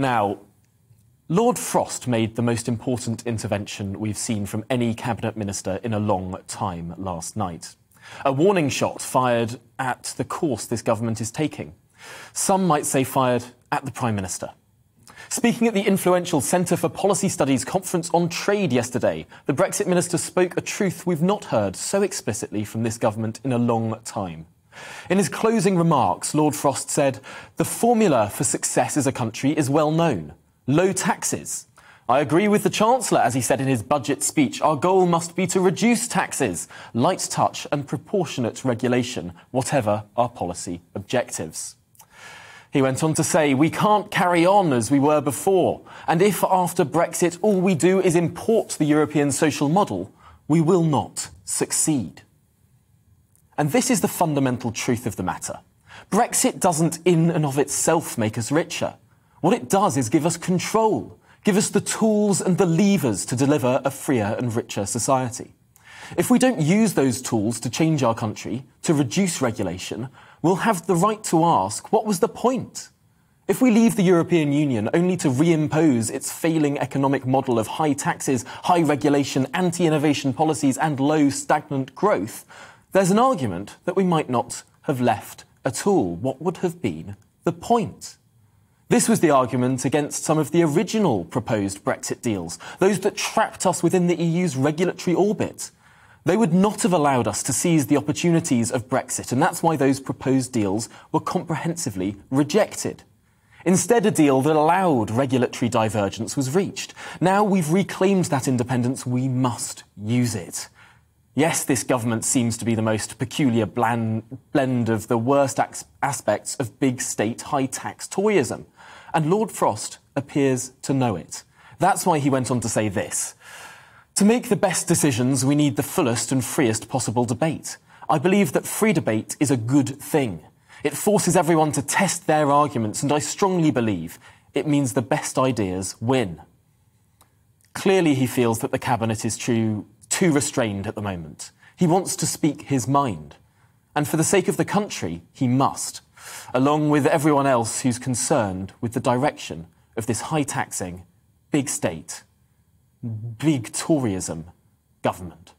Now, Lord Frost made the most important intervention we've seen from any cabinet minister in a long time last night. A warning shot fired at the course this government is taking. Some might say fired at the Prime Minister. Speaking at the influential Centre for Policy Studies conference on trade yesterday, the Brexit minister spoke a truth we've not heard so explicitly from this government in a long time. In his closing remarks, Lord Frost said, The formula for success as a country is well known low taxes. I agree with the Chancellor, as he said in his budget speech. Our goal must be to reduce taxes, light touch, and proportionate regulation, whatever our policy objectives. He went on to say, We can't carry on as we were before. And if after Brexit all we do is import the European social model, we will not succeed. And this is the fundamental truth of the matter. Brexit doesn't in and of itself make us richer. What it does is give us control, give us the tools and the levers to deliver a freer and richer society. If we don't use those tools to change our country, to reduce regulation, we'll have the right to ask, what was the point? If we leave the European Union only to reimpose its failing economic model of high taxes, high regulation, anti-innovation policies and low stagnant growth, there's an argument that we might not have left at all. What would have been the point? This was the argument against some of the original proposed Brexit deals, those that trapped us within the EU's regulatory orbit. They would not have allowed us to seize the opportunities of Brexit, and that's why those proposed deals were comprehensively rejected. Instead, a deal that allowed regulatory divergence was reached. Now we've reclaimed that independence, we must use it. Yes, this government seems to be the most peculiar blend of the worst aspects of big state high tax toyism, And Lord Frost appears to know it. That's why he went on to say this To make the best decisions, we need the fullest and freest possible debate. I believe that free debate is a good thing. It forces everyone to test their arguments, and I strongly believe it means the best ideas win. Clearly, he feels that the cabinet is too too restrained at the moment. He wants to speak his mind. And for the sake of the country, he must, along with everyone else who's concerned with the direction of this high taxing, big state, big Toryism government.